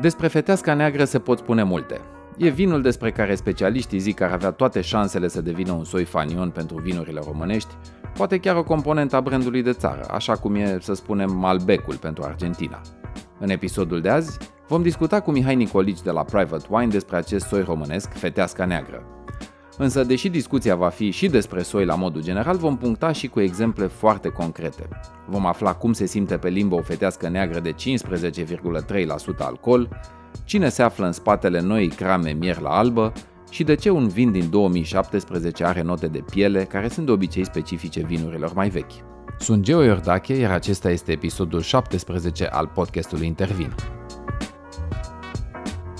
Despre feteasca neagră se pot spune multe. E vinul despre care specialiștii zic că ar avea toate șansele să devină un soi fanion pentru vinurile românești, poate chiar o componentă a brandului de țară, așa cum e, să spunem, Malbecul pentru Argentina. În episodul de azi, vom discuta cu Mihai Nicolici de la Private Wine despre acest soi românesc, feteasca neagră. Însă, deși discuția va fi și despre soi la modul general, vom puncta și cu exemple foarte concrete. Vom afla cum se simte pe limbă o fetească neagră de 15,3% alcool, cine se află în spatele noii crame mier la albă și de ce un vin din 2017 are note de piele care sunt de obicei specifice vinurilor mai vechi. Sunt Geo Iordache, iar acesta este episodul 17 al podcastului Intervin.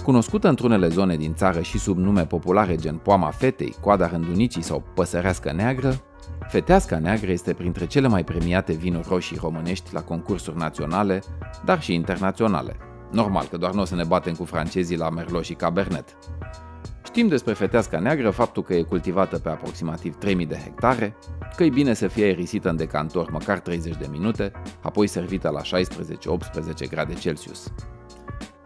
Cunoscută într unele zone din țară și sub nume populare gen poama fetei, coada rândunicii sau păsărească neagră, feteasca neagră este printre cele mai premiate vinuri roșii românești la concursuri naționale, dar și internaționale. Normal că doar nu o să ne batem cu francezii la Merlot și Cabernet. Știm despre feteasca neagră faptul că e cultivată pe aproximativ 3000 de hectare, că e bine să fie aerisită în decantor măcar 30 de minute, apoi servită la 16-18 grade Celsius.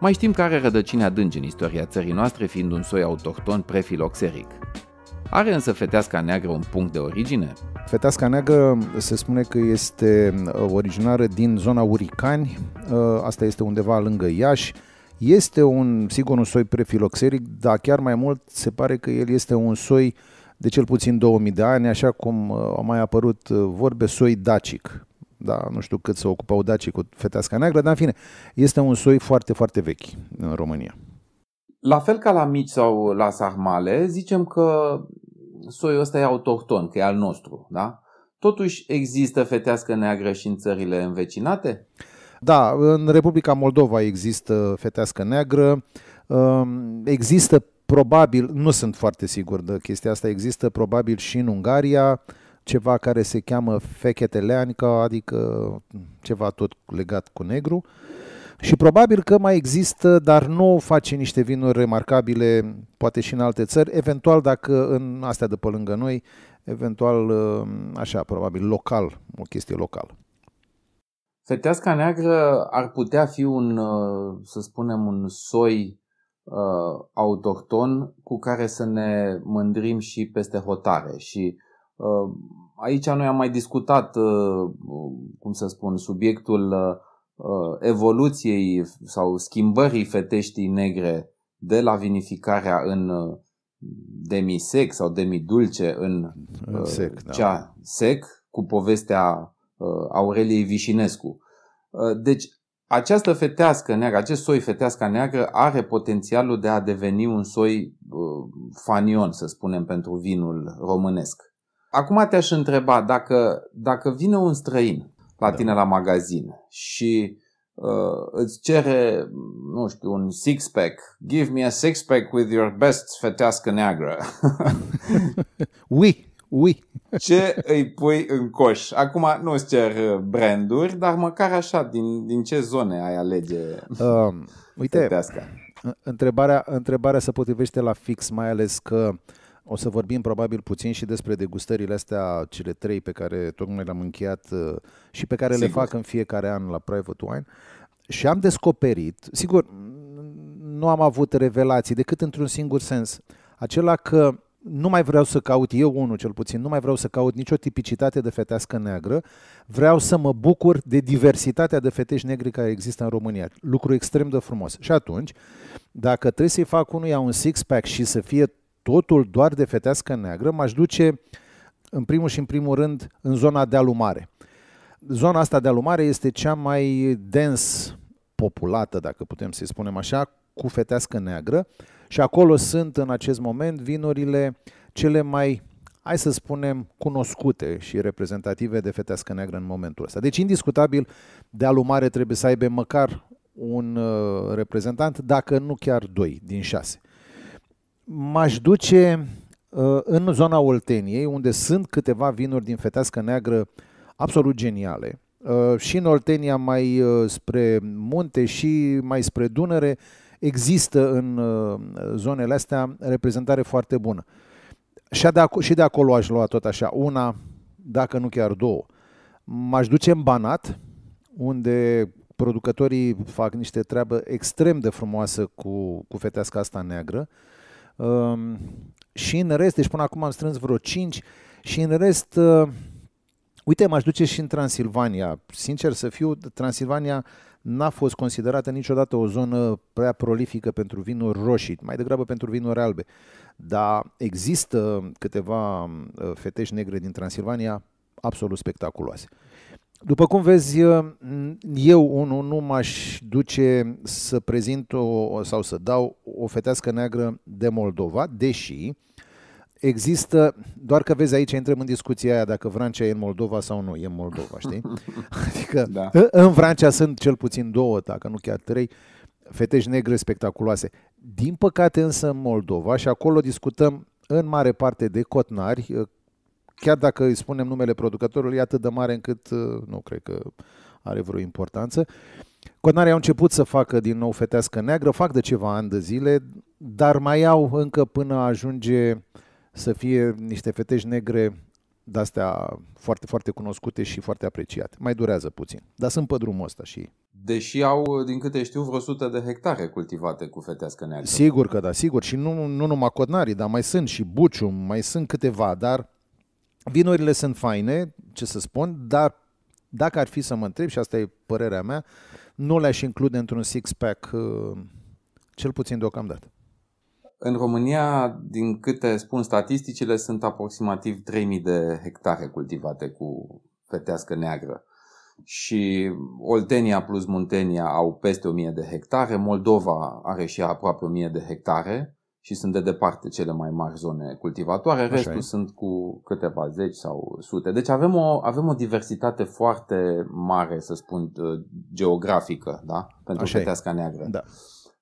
Mai știm că are rădăcini adânci în istoria țării noastre, fiind un soi autohton prefiloxeric. Are însă feteasca neagră un punct de origine? Feteasca neagră se spune că este uh, originară din zona Uricani, uh, asta este undeva lângă Iași, este un, sigur, un soi prefiloxeric, dar chiar mai mult se pare că el este un soi de cel puțin 2000 de ani, așa cum uh, au mai apărut vorbe soi dacic da, nu știu cât se ocupau dacii cu feteasca neagră, dar în fine, este un soi foarte, foarte vechi în România. La fel ca la mici sau la sarmale, zicem că soiul ăsta e autohton, că e al nostru, da? Totuși există fetească neagră și în țările învecinate? Da, în Republica Moldova există fetească neagră, ehm, există probabil, nu sunt foarte sigur de chestia asta, există probabil și în Ungaria, ceva care se cheamă fecheteleanică, adică ceva tot legat cu negru. Și probabil că mai există, dar nu face niște vinuri remarcabile, poate și în alte țări, eventual dacă în astea de pe lângă noi, eventual ă, așa, probabil local, o chestie locală. Feteasca neagră ar putea fi un, ă, să spunem, un soi ă, autohton cu care să ne mândrim și peste hotare și uh, Uh, aici noi am mai discutat, uh, cum să spun, subiectul uh, evoluției sau schimbării feteștii negre de la vinificarea în demisec sau demidulce în, în sec, da. cea da. sec cu povestea Aureliei Vișinescu. Deci această fetească neagră, acest soi fetească neagră are potențialul de a deveni un soi fanion, să spunem, pentru vinul românesc. Acum te-aș întreba dacă, dacă vine un străin la da. tine la magazin și uh, îți cere, nu știu, un six-pack. Give me a six-pack with your best fetească neagră. oui, oui. Ce îi pui în coș? Acum nu îți cer uh, branduri, dar măcar așa, din, din ce zone ai alege um, uite, fetească? Întrebarea, întrebarea se potrivește la fix, mai ales că uh, o să vorbim probabil puțin și despre degustările astea, cele trei pe care tocmai le-am încheiat uh, și pe care sigur. le fac în fiecare an la Private Wine. Și am descoperit, sigur, nu am avut revelații decât într-un singur sens, acela că nu mai vreau să caut, eu unul cel puțin, nu mai vreau să caut nicio tipicitate de fetească neagră, vreau să mă bucur de diversitatea de fetești negri care există în România. Lucru extrem de frumos. Și atunci, dacă trebuie să-i fac unuia un six-pack și să fie totul doar de fetească neagră, m-aș duce în primul și în primul rând în zona de alumare. Zona asta de alumare este cea mai dens populată, dacă putem să-i spunem așa, cu fetească neagră și acolo sunt în acest moment vinurile cele mai hai să spunem, cunoscute și reprezentative de fetească neagră în momentul ăsta. Deci, indiscutabil, de alumare trebuie să aibă măcar un uh, reprezentant, dacă nu chiar doi din șase m-aș duce ă, în zona Olteniei, unde sunt câteva vinuri din fetească neagră absolut geniale. Ă, și în Oltenia, mai ă, spre munte și mai spre Dunăre, există în zonele astea reprezentare foarte bună. Și de, ac- și de acolo aș lua tot așa, una, dacă nu chiar două. M-aș duce în Banat, unde producătorii fac niște treabă extrem de frumoasă cu, cu fetească asta neagră. Uh, Ehm, și în rest, deci până acum am strâns vreo 5 și în rest, uh, uite, m-aș duce și în Transilvania. Sincer să fiu, Transilvania n-a fost considerată niciodată o zonă prea prolifică pentru vinuri roșii, mai degrabă pentru vinuri albe. Dar există câteva ehm, fetești negre din Transilvania absolut spectaculoase. După cum vezi, eh, eu unul nu m-aș duce să prezint o, sau să dau o fetească neagră de Moldova, deși există, doar că vezi aici intrăm în discuția aia dacă Vrancea e în Moldova sau nu e în Moldova, știi? Adică da. în Vrancea sunt cel puțin două, dacă nu chiar trei, fetești negre spectaculoase. Din păcate însă în Moldova, și acolo discutăm în mare parte de cotnari, eh, chiar dacă îi spunem numele producătorului, e atât de mare încât uh, nu cred că are vreo importanță. Conarii au început să facă din nou fetească neagră, fac de ceva ani de zile, dar mai au încă până ajunge să fie niște fetești negre de-astea foarte, foarte cunoscute și foarte apreciate. Mai durează puțin, dar sunt pe drumul ăsta și Deși au, din câte știu, vreo 100 de hectare cultivate cu fetească neagră. Sigur că da, sigur. Și nu, nu numai codnarii, dar mai sunt și bucium, mai sunt câteva, dar Vinurile sunt faine, ce să spun, dar dacă ar fi să mă întreb, și asta e părerea mea, nu le-aș include într-un six-pack, uh, cel puțin deocamdată. În România, din câte spun statisticile, sunt aproximativ 3000 de hectare cultivate cu fetească neagră. Și Oltenia plus Muntenia au peste 1000 de hectare, Moldova are și aproape 1000 de hectare și sunt de departe cele mai mari zone cultivatoare, Așa restul e. sunt cu câteva zeci sau sute. Deci avem o, avem o diversitate foarte mare, să spun, uh, geografică, da? Pentru Așa peteasca e. neagră. Da.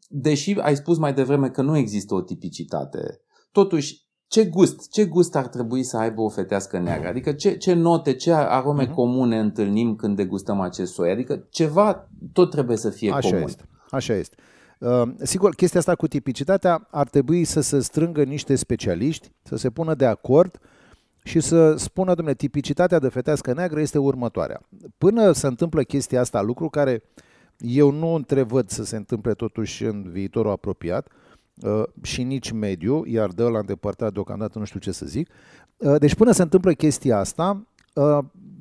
Deși ai spus mai devreme că nu există o tipicitate, totuși ce gust, ce gust ar trebui să aibă o fetească neagră? Mm. Adică ce, ce note, ce arome uh-huh. comune întâlnim când degustăm acest soi? Adică ceva tot trebuie să fie Așa comun. Este. Așa este. Ehm, sigur, chestia asta cu tipicitatea ar trebui să se strângă niște specialiști, să se pună de acord și să spună, domnule, tipicitatea de fetească neagră este următoarea. Până se întâmplă chestia asta, lucru care eu nu întrevăd să se întâmple totuși în viitorul apropiat, ehm, și nici mediu, iar de la îndepărtat deocamdată nu știu ce să zic. Ehm, deci până se întâmplă chestia asta,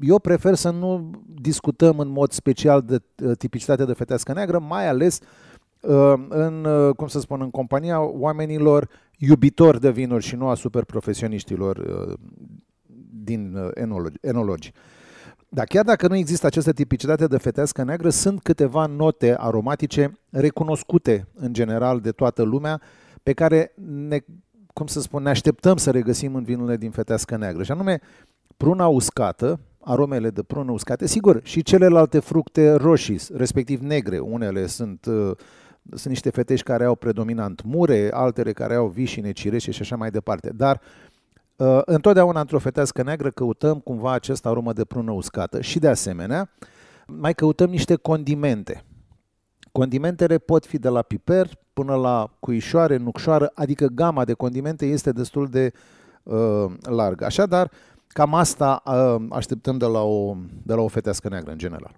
eu prefer să nu discutăm în mod special de tipicitatea de fetească neagră, mai ales uh, Ehm, în, eh, cum să spun, în compania oamenilor iubitori de vinuri și nu a superprofesioniștilor eh, din eh, enologi. Dar chiar dacă nu există această tipicitate de fetească neagră, sunt câteva note aromatice recunoscute în general de toată lumea, pe care ne, cum să spun, ne așteptăm să regăsim în vinurile din fetească neagră. Și anume, pruna uscată, aromele de prună uscate, sigur, și celelalte fructe roșii, respectiv negre. Unele sunt uh, sunt niște fetești care au predominant mure, altele care au vișine, cireșe și așa mai departe. Dar uh, întotdeauna într-o fetească neagră căutăm cumva acest aromă de prună uscată și de asemenea mai căutăm niște condimente. Condimentele pot fi de la piper până la cuișoare, nucșoară, adică gama de condimente este destul de uh, largă. Așadar, cam asta uh, așteptăm de la, o, de la o fetească neagră în general.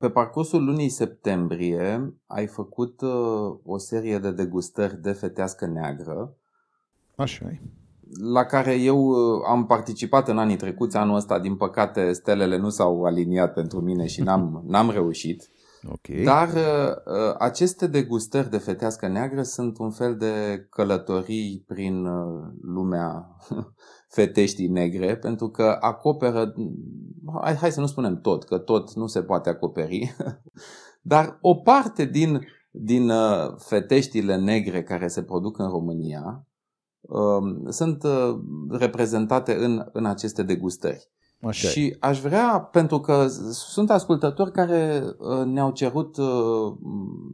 Pe parcursul lunii septembrie ai făcut uh, o serie de degustări de fetească neagră. Așa e la care eu uh, am participat în anii trecuți, anul ăsta, din păcate, stelele nu s-au aliniat pentru mine și n-am, n-am reușit. Okay. Dar uh, aceste degustări de fetească neagră sunt un fel de călătorii prin lumea feteștii negre, pentru că acoperă, hai, hai să nu spunem tot, că tot nu se poate acoperi, dar o parte din, din uh, feteștile negre care se produc în România, um, sunt uh, reprezentate în, în aceste degustări. Așa și e. aș vrea, pentru că sunt ascultători care uh, ne-au cerut, uh,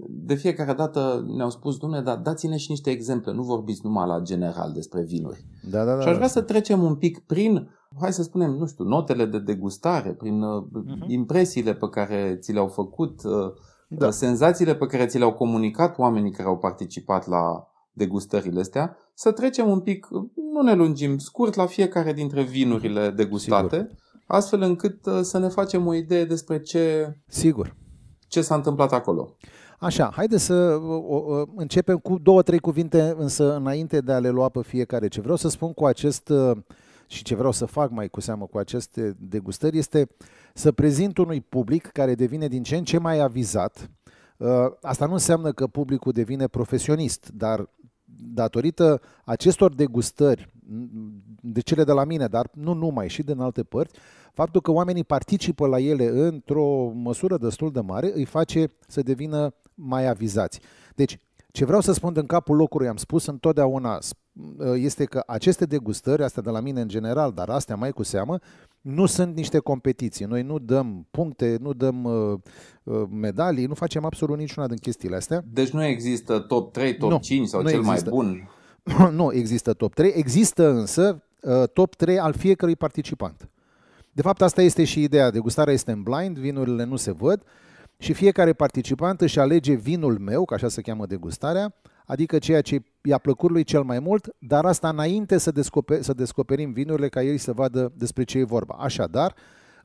de fiecare dată ne-au spus, dumne, dar dați-ne și niște exemple, nu vorbiți numai la general despre vinuri. Da, da, da, și aș da. vrea da. să trecem un pic prin, hai să spunem, nu știu, notele de degustare, prin uh-huh. impresiile pe care ți le-au făcut, uh, da. senzațiile pe care ți le-au comunicat oamenii care au participat la, degustările astea, să trecem un pic, nu ne lungim, scurt la fiecare dintre vinurile mhm. degustate, Sigur. astfel încât uh, să ne facem o idee despre ce, Sigur. ce s-a întâmplat acolo. Așa, haideți să uh, uh, începem cu două, trei cuvinte, însă înainte de a le lua pe fiecare. Ce vreau să spun cu acest și ce vreau să fac mai cu seamă cu aceste degustări este să prezint unui public care devine din ce în ce mai avizat. Asta nu înseamnă că publicul devine profesionist, dar datorită acestor degustări, de cele de la mine, dar nu numai, și din alte părți, faptul că oamenii participă la ele într-o măsură destul de mare îi face să devină mai avizați. Deci, ce vreau să spun în capul locului, am spus întotdeauna, este că aceste degustări, astea de la mine în general, dar astea mai cu seamă, nu sunt niște competiții. Noi nu dăm puncte, nu dăm uh, uh, medalii, nu facem absolut niciuna din chestiile astea. Deci nu există top 3, top nu, 5 sau nu cel există. mai bun? nu există top 3. Există însă uh, top 3 al fiecărui participant. De fapt, asta este și ideea. Degustarea este în blind, vinurile nu se văd și fiecare participant își alege vinul meu, ca așa se cheamă degustarea, uh, adică ceea ce i-a plăcut lui cel mai mult, dar asta înainte să, descoper, să descoperim vinurile ca ei să vadă despre ce e vorba. Așadar,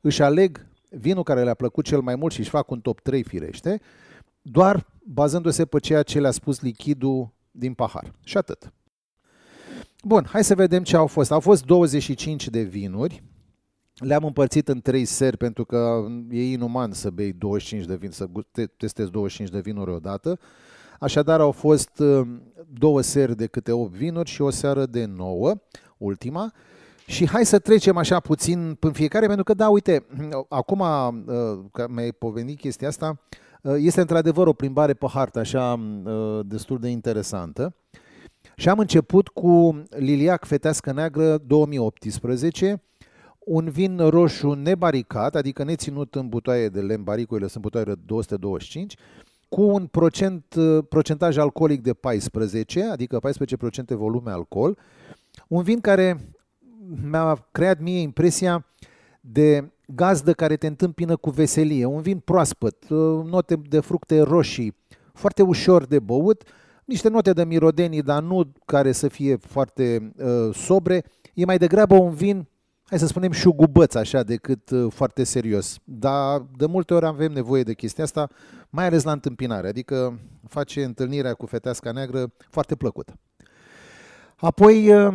își aleg vinul care le-a plăcut cel mai mult și își fac un top 3 firește, doar bazându-se pe ceea ce le-a spus lichidul din pahar. Și atât. Bun, hai să vedem ce au fost. Au fost 25 de vinuri. Le-am împărțit în 3 seri pentru că e inuman să bei 25 de vin, să testezi 25 de vinuri odată. Așadar au fost uh, două seri de câte 8 vinuri și o seară de 9, ultima. Și hai să trecem așa puțin în fiecare, pentru că, da, uite, acum uh, că mi-ai povenit chestia asta, uh, este într-adevăr o plimbare pe hartă așa destul de interesantă. Și am început cu Liliac Fetească Neagră 2018, un vin roșu nebaricat, adică neținut în butoaie de lemn, baricurile sunt butoaie 225, cu un procent, uh, procentaj alcoolic de 14, adică 14% volume alcool, un vin care mi-a creat mie impresia de gazdă care te întâmpină cu veselie, un vin proaspăt, uh, note de fructe roșii, foarte ușor de băut, niște note de mirodenii, dar nu care să fie foarte uh, sobre, e mai degrabă un vin hai să spunem, șugubăț așa decât uh, foarte serios. Dar de multe ori avem nevoie de chestia asta, mai ales la întâmpinare, adică face întâlnirea cu feteasca neagră foarte plăcută. Apoi uh,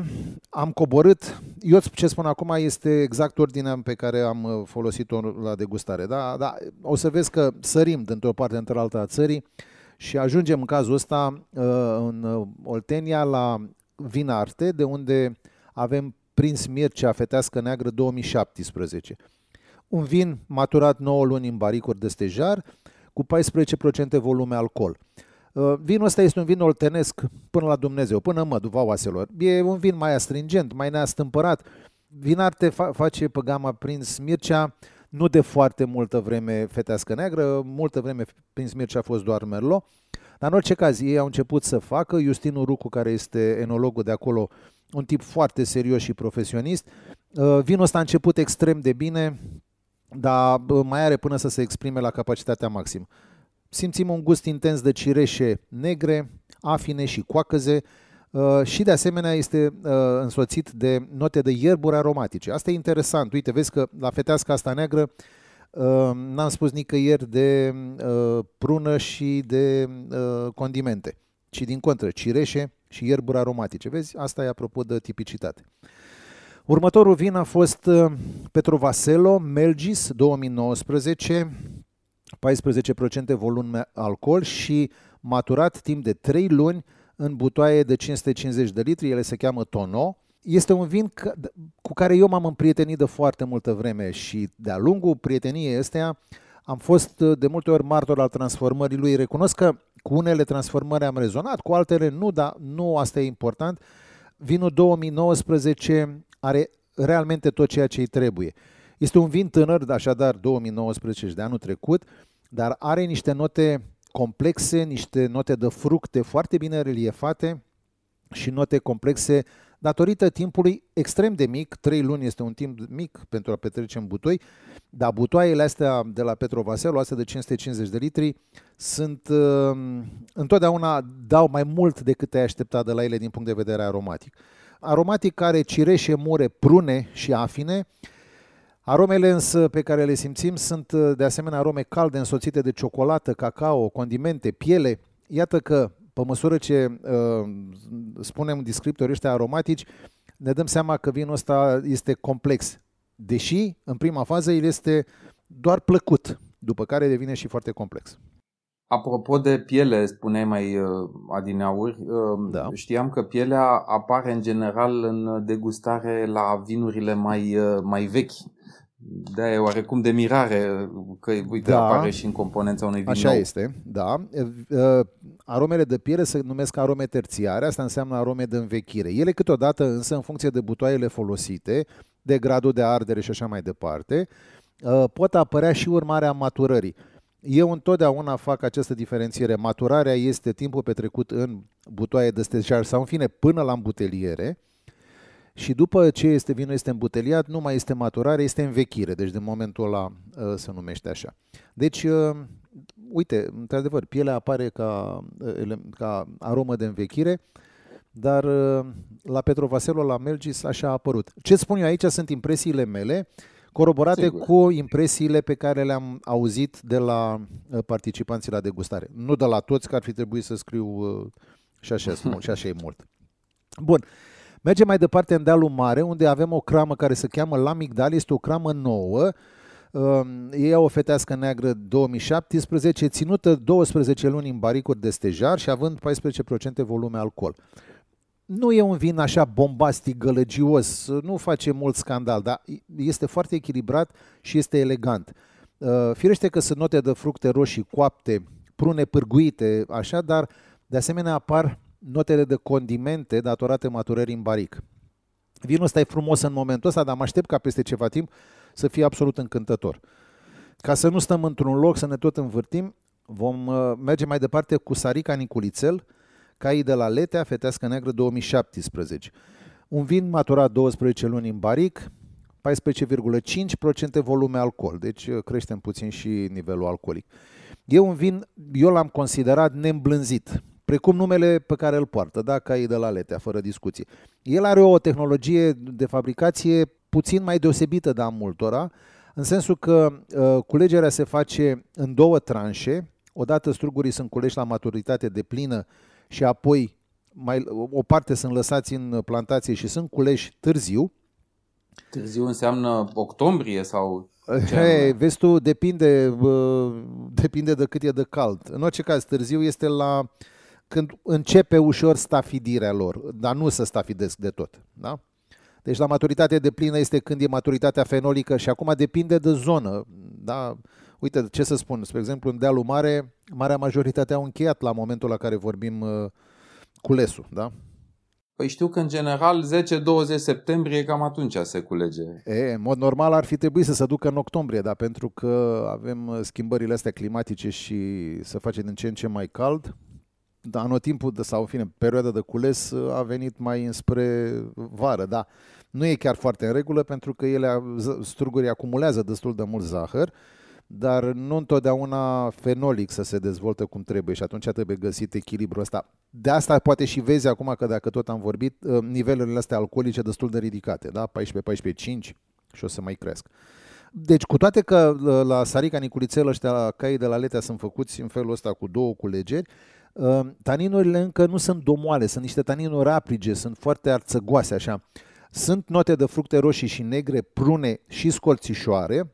am coborât, eu ce spun acum este exact ordinea pe care am uh, folosit-o la degustare, da? da? O să vezi că sărim dintr-o parte într-alta a țării și ajungem în cazul ăsta în Oltenia la Vinarte, de unde avem Prins Mircea, fetească neagră 2017. Un vin maturat 9 luni în baricuri de stejar, cu 14% volume alcool. Uh, vinul ăsta este un vin oltenesc până la Dumnezeu, până în măduva oaselor. E un vin mai astringent, mai neastâmpărat. Vinarte fa- face pe gama Prins Mircea, nu de foarte multă vreme fetească neagră, multă vreme Prins Mircea a fost doar Merlot. Dar în orice caz, ei au început să facă, Justinul Rucu, care este enologul de acolo, un tip foarte serios și profesionist. Uh, vinul ăsta a început extrem de bine, dar mai are până să se exprime la capacitatea maximă. Simțim un gust intens de cireșe negre, afine și coacăze uh, și de asemenea este uh, însoțit de note de ierburi aromatice. Asta e interesant. Uite, vezi că la fetească asta neagră n-am spus nicăieri de prună și de condimente ci din contră cireșe și ierburi aromatice. Vezi, asta e apropo de tipicitate. Următorul vin a fost uh, Petrovaselo Melgis 2019, 14% volum alcool și maturat timp de 3 luni în butoaie de 550 de litri, ele se cheamă Tono. Este un vin cu care eu m-am împrietenit de foarte multă vreme și de-a lungul prieteniei astea am fost uh, de multe ori martor al transformării lui. Recunosc că cu unele transformări am rezonat, cu altele nu, dar nu asta e important. Vinul 2019 are realmente tot ceea ce îi trebuie. Este un vin tânăr, așadar 2019 de anul trecut, dar are niște note complexe, niște note de fructe foarte bine reliefate și note complexe datorită timpului extrem de mic, trei luni este un timp mic pentru a petrece în butoi, dar butoaiele astea de la Petrovaselu, astea de 550 de litri, sunt uh, întotdeauna dau mai mult decât te-ai aștepta de la ele din punct de vedere aromatic. Aromatic care cireșe, mure, prune și afine, Aromele însă pe care le simțim sunt uh, de asemenea arome calde însoțite de ciocolată, cacao, condimente, piele. Iată că pe măsură ce uh, spunem descriptorii ăștia aromatici, ne dăm seama că vinul ăsta este complex. Deși, în prima fază, el este doar plăcut, după care devine și foarte complex. Apropo de piele, spuneai mai uh, adineauri, uh, da. știam că pielea apare în general în degustare la vinurile mai, uh, mai vechi, da, e oarecum de mirare că, uite, da, apare și în componența unui vin Așa nou. este, da. Aromele de piele se numesc arome terțiare, asta înseamnă arome de învechire. Ele câteodată, însă, în funcție de butoaiele folosite, de gradul de ardere și așa mai departe, pot apărea și urmarea maturării. Eu întotdeauna fac această diferențiere. Maturarea este timpul petrecut în butoaie de stejar sau, în fine, până la îmbuteliere, și după ce este vinul este îmbuteliat, nu mai este maturare, este învechire. Deci din momentul ăla ă, se numește așa. Deci, ă, uite, într-adevăr, pielea apare ca, ă, ca aromă de învechire, dar la Petrovaselul, la Melgis, așa a apărut. Ce spun eu aici sunt impresiile mele, coroborate Sigur. cu impresiile pe care le-am auzit de la participanții la degustare. Nu de la toți, că ar fi trebuit să scriu și așa, și așa e mult. Bun. Mergem mai departe în dealul mare, unde avem o cramă care se cheamă La Migdal, este o cramă nouă, um, e o fetească neagră 2017, ținută 12 luni în baricuri de stejar și având 14% volume alcool. Nu e un vin așa bombastic, gălăgios, nu face mult scandal, dar este foarte echilibrat și este elegant. Uh, firește că sunt note de fructe roșii, coapte, prune pârguite, așa, dar de asemenea apar notele de condimente datorate maturării în baric. Vinul ăsta e frumos în momentul ăsta, dar mă aștept ca peste ceva timp să fie absolut încântător. Ca să nu stăm într-un loc, să ne tot învârtim, vom uh, merge mai departe cu Sarica Niculițel, cai de la Letea, Fetească Neagră 2017. Un vin maturat 12 luni în baric, 14,5% volume alcool, deci uh, creștem puțin și nivelul alcoolic. E un vin, eu l-am considerat neîmblânzit precum numele pe care îl poartă, da, e de la Letea, fără discuții. El are o tehnologie de fabricație puțin mai deosebită de a multora, în sensul că uh, culegerea se face în două tranșe, odată strugurii sunt culeși la maturitate de plină și apoi mai, o parte sunt lăsați în plantație și sunt culeși târziu. Târziu înseamnă octombrie sau... Hey, vezi tu, depinde, ă, depinde de cât e de cald. În orice caz, târziu este la când începe ușor stafidirea lor, dar nu să stafidesc de tot. Da? Deci la maturitate de plină este când e maturitatea fenolică și acum depinde de zonă. Da? Uite, ce să spun, spre exemplu, în dealul mare, marea majoritate au încheiat la momentul la care vorbim uh, culesul, da? Păi știu că în general 10-20 septembrie cam atunci se culege. E, în mod normal ar fi trebuit să se ducă în octombrie, dar pentru că avem uh, schimbările astea climatice și se face din ce în ce mai cald, anotimpul de, sau în fine, perioada de cules uh, a venit mai înspre vară, da, nu e chiar foarte în regulă pentru că ele, uh, strugurii acumulează destul de mult zahăr, dar nu întotdeauna fenolic să se dezvoltă cum trebuie și atunci trebuie găsit echilibrul ăsta. De asta poate și vezi acum că dacă tot am vorbit, uh, nivelurile astea alcoolice destul de ridicate, da? 14, 14, 5 și o să mai cresc. Deci, cu toate că la Sarica Niculițel ăștia caii de la Letea sunt făcuți în felul ăsta cu două culegeri, Ă, taninurile încă nu sunt domoale, sunt niște taninuri aprige, sunt foarte arțăgoase așa. Sunt note de fructe roșii și negre, prune și scorțișoare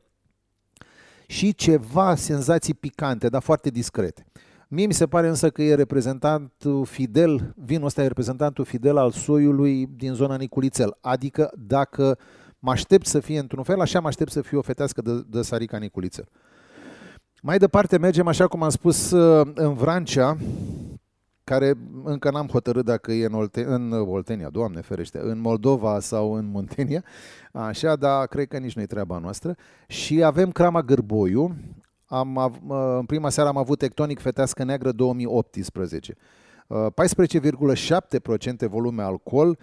și ceva senzații picante, dar foarte discrete. Mie mi se pare însă că e reprezentantul fidel, vinul ăsta e reprezentantul fidel al soiului din zona Niculițel. Adică dacă mă aștept să fie într-un fel, așa mă aștept să fie o fetească de, de sarica Niculițel. Mai departe mergem, așa cum am spus, ă, în Vrancea, care încă n-am hotărât dacă e în, Olte- în Oltenia, Doamne ferește, în Moldova sau în Muntenia, așa, dar cred că nici nu-i treaba noastră. Și avem Crama Gârboiu, am, în prima seară am avut Tectonic Fetească Neagră 2018. 14,7% uh, volume alcool,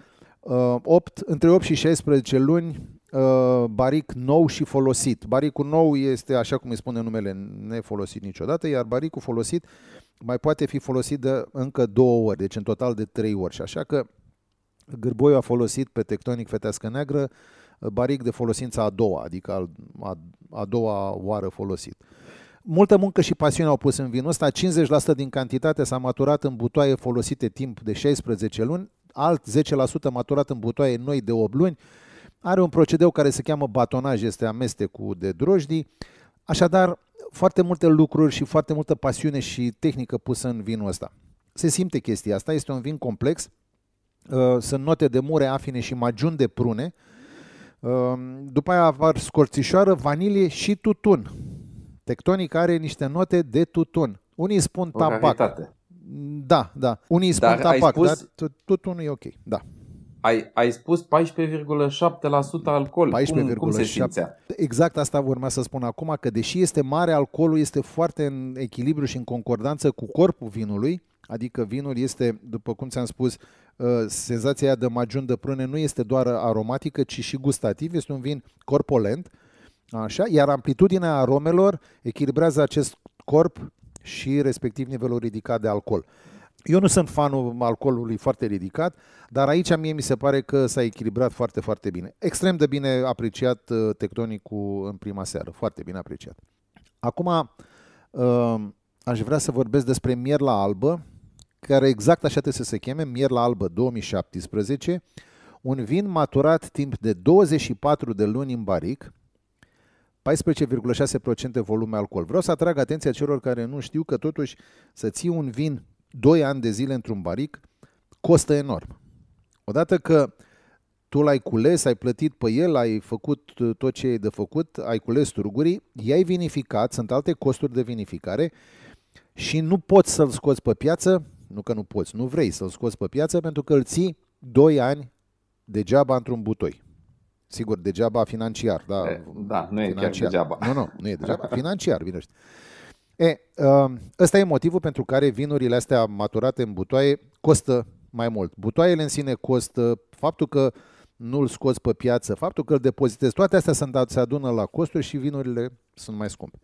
8, uh, între 8 și 16 luni, Uh, baric nou și folosit. Baricul nou este, așa cum îi spune numele, nefolosit niciodată, iar baricul folosit mai poate fi folosit de încă două ori, deci în total de trei ori. Și așa că Gârboiu a folosit pe Tectonic Fetească Neagră uh, baric de folosință a doua, adică a, a doua oară folosit. Multă muncă și pasiune au pus în vinul ăsta, 50% din cantitate s-a maturat în butoaie folosite timp de 16 luni, alt 10% maturat în butoaie noi de 8 luni, are un procedeu care se cheamă batonaj, este amestecul de drojdii, așadar foarte multe lucruri și foarte multă pasiune și tehnică pusă în vinul ăsta. Se simte chestia asta, este un vin complex, uh, sunt note de mure afine și magiun de prune, uh, după aia apar scorțișoară, vanilie și tutun. Tectonic are niște note de tutun. Unii spun tabac. Da, da. Unii spun dar tabac, spus... dar tutunul e ok. Da ai, ai spus 14,7% alcool. 14,7%. Cum, cum se simțea? Exact asta urma să spun acum, că deși este mare, alcoolul este foarte în echilibru și în concordanță cu corpul vinului, adică vinul este, după cum ți-am spus, uh, senzația de magiun de prune nu este doar aromatică, ci și gustativ, este un vin corpolent, așa, iar amplitudinea aromelor echilibrează acest corp și respectiv nivelul ridicat de alcool. Eu nu sunt fanul alcoolului foarte ridicat, dar aici mie mi se pare că s-a echilibrat foarte, foarte bine. Extrem de bine apreciat uh, tectonicul în prima seară, foarte bine apreciat. Acum uh, aș vrea să vorbesc despre Mierla la Albă, care exact așa trebuie să se cheme, Mierla la Albă 2017, un vin maturat timp de 24 de luni în baric, 14,6% volume alcool. Vreau să atrag atenția celor care nu știu că totuși să ții un vin 2 ani de zile într-un baric costă enorm. Odată că tu l-ai cules, ai plătit pe el, ai făcut uh, tot ce ai de făcut, ai cules turgurii, i-ai vinificat, sunt alte costuri de vinificare și nu poți să-l scoți pe piață, nu că nu poți, nu vrei să-l scoți pe piață pentru că îl ții 2 ani degeaba într-un butoi. Sigur, degeaba financiar, da. Da, nu e financiar. chiar degeaba. Nu, nu, nu e degeaba, financiar, bine știu. E, um, ăsta e motivul pentru care vinurile astea maturate în butoaie costă mai mult. Butoaiele în sine costă, faptul că nu-l scoți pe piață, faptul că îl depozitezi, toate astea sunt, se adună la costuri și vinurile sunt mai scumpe.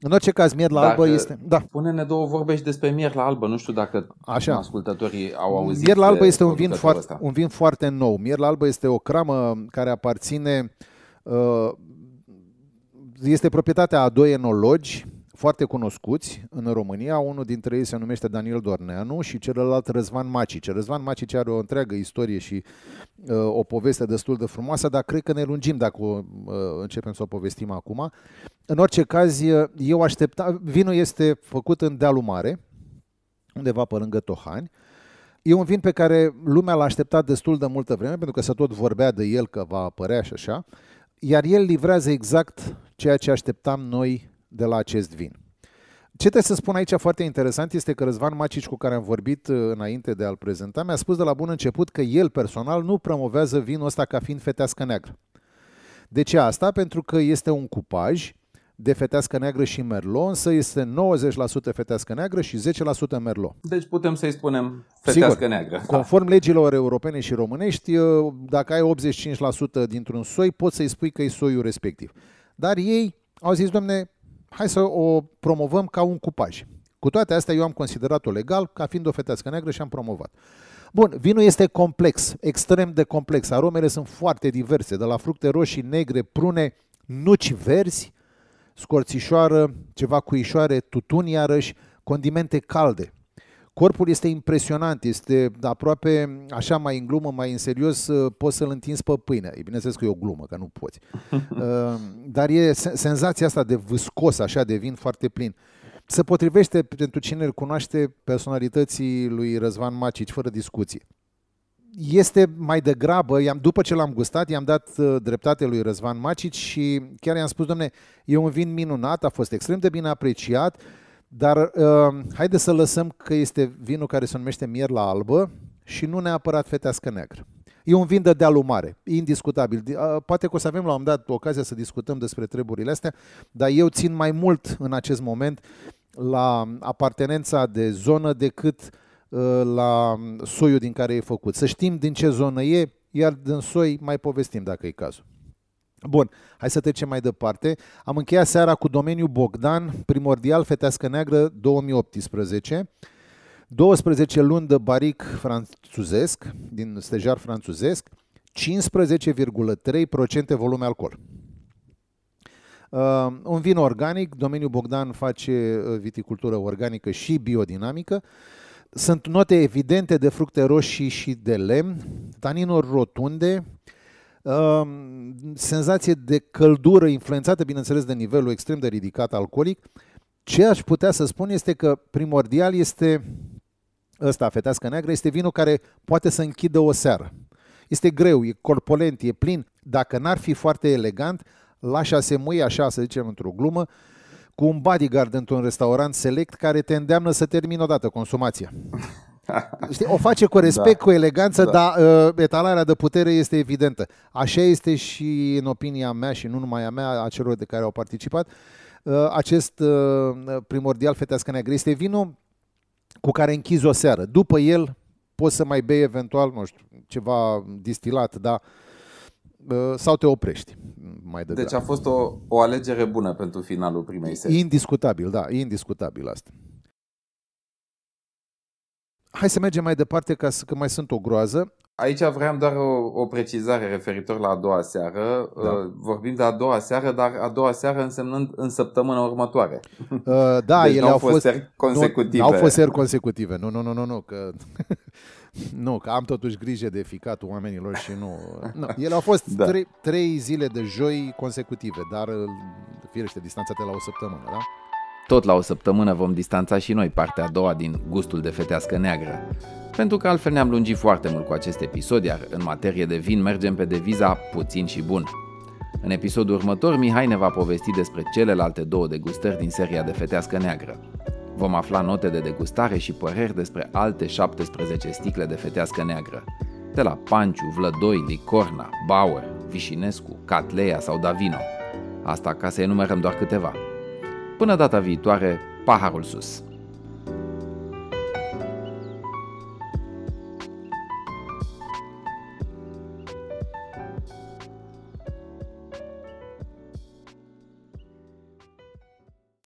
În orice caz, mier la dacă albă este... Da. pune ne două vorbe și despre mier la albă, nu știu dacă Așa. ascultătorii au auzit Mier la albă este un vin, foarte, un vin foarte nou. Mier la albă este o cramă care aparține... Uh, este proprietatea a doi enologi, foarte cunoscuți în România. Unul dintre ei se numește Daniel Dorneanu și celălalt Răzvan Macice. Răzvan Macice are o întreagă istorie și uh, o poveste destul de frumoasă, dar cred că ne lungim dacă o, uh, începem să o povestim acum. În orice caz, eu aștepta... Vinul este făcut în dealul mare, undeva pe lângă Tohani, E un vin pe care lumea l-a așteptat destul de multă vreme, pentru că se tot vorbea de el că va apărea și așa, iar el livrează exact ceea ce așteptam noi de la acest vin. Ce trebuie să spun aici foarte interesant este că Răzvan Macici, cu care am vorbit uh, înainte de a-l prezenta, mi-a spus de la bun început că el personal nu promovează vinul ăsta ca fiind fetească neagră. De ce asta? Pentru că este un cupaj de fetească neagră și merlot, însă este 90% fetească neagră și 10% merlot. Deci putem să-i spunem fetească Sigur, neagră. Conform legilor europene și românești, uh, dacă ai 85% dintr-un soi, poți să-i spui că e soiul respectiv. Dar ei au zis, domne, hai să o promovăm ca un cupaj. Cu toate astea, eu am considerat-o legal ca fiind o fetească neagră și am promovat. Bun, vinul este complex, extrem de complex. Aromele sunt foarte diverse, de la fructe roșii, negre, prune, nuci verzi, scorțișoară, ceva cuișoare, tutun iarăși, condimente calde. Corpul este impresionant, este aproape așa mai în glumă, mai în serios, uh, poți să-l întinzi pe pâine. E bineînțeles că e o glumă, că nu poți. Uh, dar e senzația asta de viscos, așa, de vin foarte plin. Se potrivește pentru cine îl cunoaște personalității lui Răzvan Macici, fără discuții. Este mai degrabă, i-am, după ce l-am gustat, i-am dat uh, dreptate lui Răzvan Macici și chiar i-am spus, domne, e un vin minunat, a fost extrem de bine apreciat, dar uh, haide să lăsăm că este vinul care se numește mier la albă și nu neapărat fetească neagră. E un vin de dealul mare, indiscutabil. Uh, poate că o să avem la un moment dat ocazia să discutăm despre treburile astea, dar eu țin mai mult în acest moment la apartenența de zonă decât uh, la soiul din care e făcut. Să știm din ce zonă e, iar din soi mai povestim dacă e cazul. Bun, hai să trecem mai departe. Am încheiat seara cu domeniul Bogdan, primordial, fetească neagră, 2018. 12 luni de baric franțuzesc, din stejar franțuzesc, 15,3% volume alcool. Uh, un vin organic, domeniul Bogdan face uh, viticultură organică și biodinamică. Sunt note evidente de fructe roșii și de lemn, taninuri rotunde, uh, senzație de căldură influențată, bineînțeles, de nivelul extrem de ridicat alcoolic. Ce aș putea să spun este că primordial este ăsta, fetească neagră, este vinul care poate să închidă o seară. Este greu, e corpolent, e plin. Dacă n-ar fi foarte elegant, lașa se mui așa, să zicem, într-o glumă, cu un bodyguard într-un restaurant select care te îndeamnă să termini odată consumația. Știi, o face cu respect, da. cu eleganță, da. dar uh, etalarea de putere este evidentă. Așa este și în opinia mea și nu numai a mea, a celor de care au participat. Uh, acest uh, primordial fetească neagră este vinul cu care închizi o seară. După el poți să mai bei eventual, nu știu, ceva distilat, dar uh, sau te oprești mai degrabă. Deci a fost o, o alegere bună pentru finalul primei serii. Indiscutabil, da, indiscutabil asta. Hai să mergem mai departe, ca să, că mai sunt o groază. Aici vreau doar o, o precizare referitor la a doua seară. Da. Uh, vorbim de a doua seară, dar a doua seară însemnând în săptămâna următoare. Uh, da, deci ele au fost consecutive. Nu, au fost seri consecutive. Nu, nu, nu, nu, nu că nu, că am totuși grijă de ficatul oamenilor și nu. nu. Ele au fost da. trei, trei zile de joi consecutive, dar firește distanțate la o săptămână, da? Tot la o săptămână vom distanța și noi partea a doua din gustul de fetească neagră, pentru că altfel ne-am lungit foarte mult cu acest episod, iar în materie de vin mergem pe deviza puțin și bun. În episodul următor, Mihai ne va povesti despre celelalte două degustări din seria de fetească neagră. Vom afla note de degustare și păreri despre alte 17 sticle de fetească neagră, de la Panciu, Vlădoi, Licorna, Bauer, Vișinescu, Catleia sau Davino. Asta ca să enumerăm doar câteva. Până data viitoare, paharul sus!